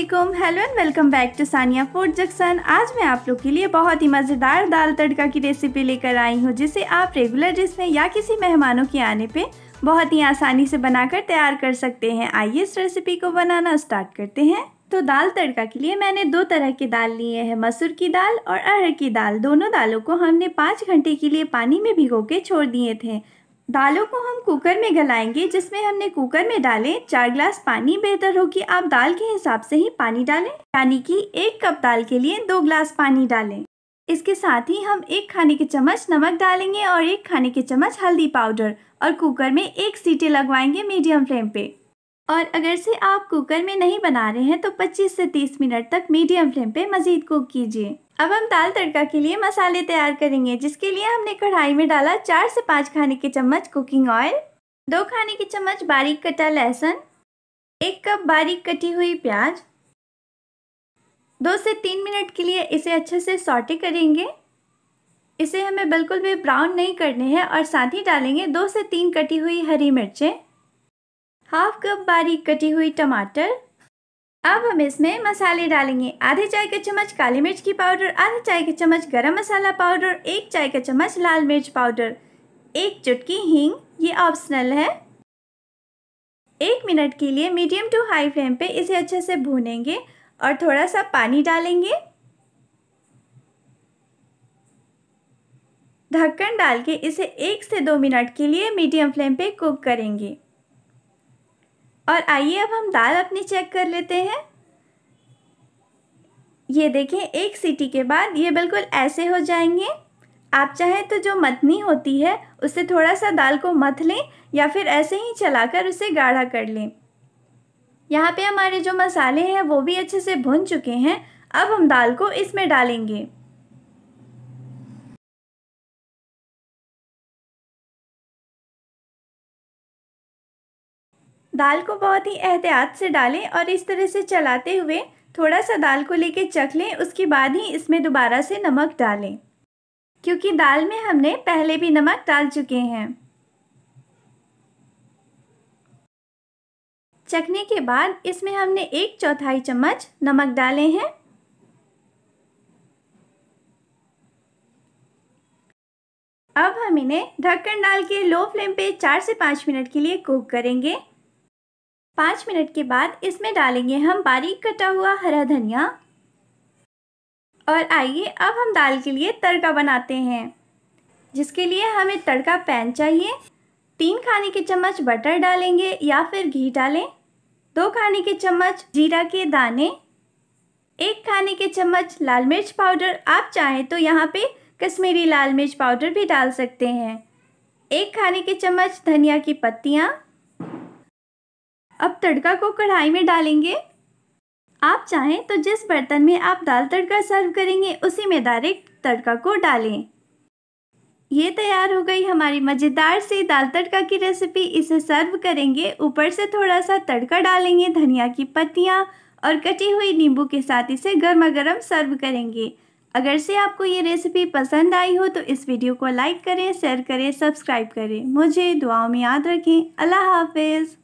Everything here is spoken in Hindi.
Aslam hello and welcome back to Sania food जक्सन आज मैं आप लोग के लिए बहुत ही मज़ेदार दाल तड़का की रेसिपी लेकर आई हूँ जिसे आप रेगुलर डिश में या किसी मेहमानों के आने पे बहुत ही आसानी से बनाकर तैयार कर सकते हैं आइए इस रेसिपी को बनाना स्टार्ट करते हैं तो दाल तड़का के लिए मैंने दो तरह के दाल लिए हैं मसूर की दाल और अरहर की दाल दोनों दालों को हमने पाँच घंटे के लिए पानी में भिगो के छोड़ दिए थे दालों को हम कुकर में गलाएंगे जिसमें हमने कुकर में डाले चार ग्लास पानी बेहतर हो कि आप दाल के हिसाब से ही पानी डालें यानी कि एक कप दाल के लिए दो ग्लास पानी डालें इसके साथ ही हम एक खाने के चम्मच नमक डालेंगे और एक खाने के चम्मच हल्दी पाउडर और कुकर में एक सीटी लगवाएंगे मीडियम फ्लेम पे और अगर से आप कुकर में नहीं बना रहे हैं तो 25 से 30 मिनट तक मीडियम फ्लेम पे मज़ीद कुक कीजिए अब हम दाल तड़का के लिए मसाले तैयार करेंगे जिसके लिए हमने कढ़ाई में डाला चार से पाँच खाने के चम्मच कुकिंग ऑयल दो खाने के चम्मच बारीक कटा लहसुन एक कप बारीक कटी हुई प्याज दो से तीन मिनट के लिए इसे अच्छे से सॉटे करेंगे इसे हमें बिल्कुल भी ब्राउन नहीं करने हैं और साथ ही डालेंगे दो से तीन कटी हुई हरी मिर्चें हाफ कप बारीक कटी हुई टमाटर अब हम इसमें मसाले डालेंगे आधे चाय का चम्मच काली मिर्च की पाउडर आधे चाय का चम्मच गरम मसाला पाउडर एक चाय का चम्मच लाल मिर्च पाउडर एक चुटकी हींग ये ऑप्शनल है एक मिनट के लिए मीडियम टू हाई फ्लेम पे इसे अच्छे से भूनेंगे और थोड़ा सा पानी डालेंगे ढक्कन डाल के इसे एक से दो मिनट के लिए मीडियम फ्लेम पे कुक करेंगे और आइए अब हम दाल अपनी चेक कर लेते हैं ये देखें एक सीटी के बाद ये बिल्कुल ऐसे हो जाएंगे आप चाहें तो जो मथनी होती है उससे थोड़ा सा दाल को मथ लें या फिर ऐसे ही चलाकर उसे गाढ़ा कर लें यहाँ पे हमारे जो मसाले हैं वो भी अच्छे से भुन चुके हैं अब हम दाल को इसमें डालेंगे दाल को बहुत ही एहतियात से डालें और इस तरह से चलाते हुए थोड़ा सा दाल को लेके चख लें उसके बाद ही इसमें दोबारा से नमक डालें क्योंकि दाल में हमने पहले भी नमक डाल चुके हैं चखने के बाद इसमें हमने एक चौथाई चम्मच नमक डाले हैं अब हम इन्हें ढक्कन डाल के लो फ्लेम पे चार से पाँच मिनट के लिए कुक करेंगे पाँच मिनट के बाद इसमें डालेंगे हम बारीक कटा हुआ हरा धनिया और आइए अब हम दाल के लिए तड़का बनाते हैं जिसके लिए हमें तड़का पैन चाहिए तीन खाने के चम्मच बटर डालेंगे या फिर घी डालें दो खाने के चम्मच जीरा के दाने एक खाने के चम्मच लाल मिर्च पाउडर आप चाहें तो यहाँ पे कश्मीरी लाल मिर्च पाउडर भी डाल सकते हैं एक खाने के चम्मच धनिया की पत्तियाँ अब तड़का को कढ़ाई में डालेंगे आप चाहें तो जिस बर्तन में आप दाल तड़का सर्व करेंगे उसी में डायरेक्ट तड़का को डालें ये तैयार हो गई हमारी मज़ेदार सी दाल तड़का की रेसिपी इसे सर्व करेंगे ऊपर से थोड़ा सा तड़का डालेंगे धनिया की पत्तियाँ और कटी हुई नींबू के साथ इसे गर्मा गर्म सर्व करेंगे अगर से आपको ये रेसिपी पसंद आई हो तो इस वीडियो को लाइक करें शेयर करें सब्सक्राइब करें मुझे दुआओं में याद रखें अल्लाह हाफिज़